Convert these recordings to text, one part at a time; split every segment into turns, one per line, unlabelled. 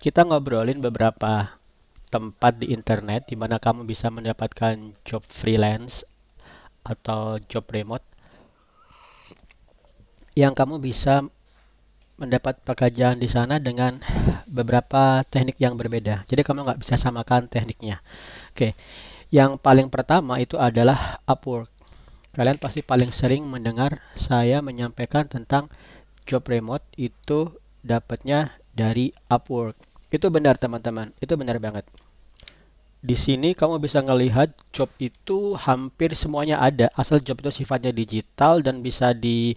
kita ngobrolin beberapa tempat di internet di mana kamu bisa mendapatkan job freelance atau job remote yang kamu bisa mendapat pekerjaan di sana dengan beberapa teknik yang berbeda. Jadi kamu nggak bisa samakan tekniknya. Oke, yang paling pertama itu adalah Upwork. Kalian pasti paling sering mendengar saya menyampaikan tentang job remote itu dapatnya dari Upwork. Itu benar teman-teman, itu benar banget. Di sini kamu bisa melihat job itu hampir semuanya ada, asal job itu sifatnya digital dan bisa di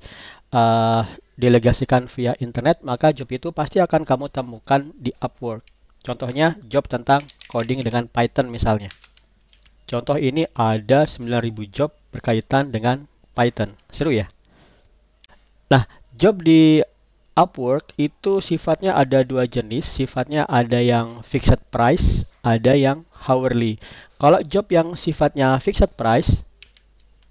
uh, delegasikan via internet, maka job itu pasti akan kamu temukan di Upwork. Contohnya job tentang coding dengan Python misalnya. Contoh ini ada 9000 job berkaitan dengan Python. Seru ya? Nah, job di Upwork itu sifatnya ada dua jenis, sifatnya ada yang fixed price, ada yang hourly. Kalau job yang sifatnya fixed price,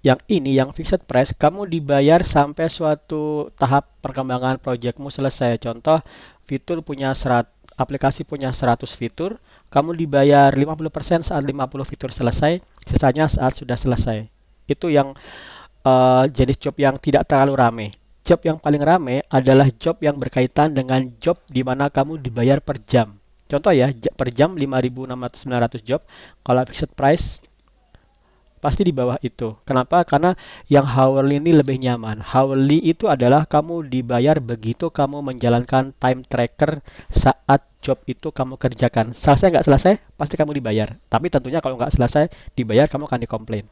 yang ini yang fixed price, kamu dibayar sampai suatu tahap perkembangan projectmu selesai. Contoh, fitur punya serat, aplikasi punya 100 fitur, kamu dibayar 50% saat 50 fitur selesai, sisanya saat sudah selesai. Itu yang uh, jenis job yang tidak terlalu ramai job yang paling rame adalah job yang berkaitan dengan job di mana kamu dibayar per jam. Contoh ya, per jam 5600 job, kalau fixed price pasti di bawah itu. Kenapa? Karena yang hourly ini lebih nyaman. Hourly itu adalah kamu dibayar begitu kamu menjalankan time tracker saat job itu kamu kerjakan. Selesai nggak selesai, pasti kamu dibayar. Tapi tentunya kalau nggak selesai, dibayar kamu akan dikomplain.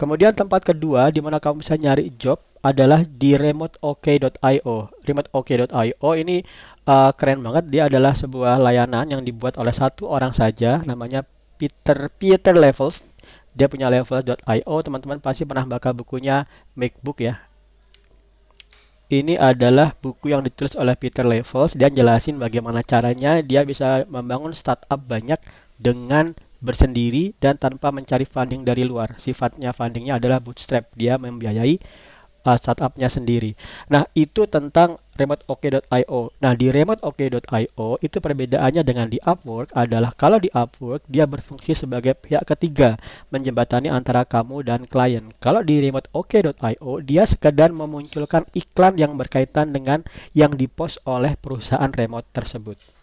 Kemudian tempat kedua di mana kamu bisa nyari job adalah di remoteok.io. Remoteok.io ini uh, keren banget. Dia adalah sebuah layanan yang dibuat oleh satu orang saja, namanya Peter Peter Levels. Dia punya levels.io. Teman-teman pasti pernah baca bukunya MacBook ya. Ini adalah buku yang ditulis oleh Peter Levels. dan jelasin bagaimana caranya dia bisa membangun startup banyak dengan bersendiri dan tanpa mencari funding dari luar. Sifatnya fundingnya adalah bootstrap, dia membiayai uh, startupnya sendiri. Nah itu tentang remoteok.io. Nah di remoteok.io itu perbedaannya dengan di Upwork adalah kalau di Upwork dia berfungsi sebagai pihak ketiga menjembatani antara kamu dan klien. Kalau di remoteok.io dia sekedar memunculkan iklan yang berkaitan dengan yang dipost oleh perusahaan remote tersebut.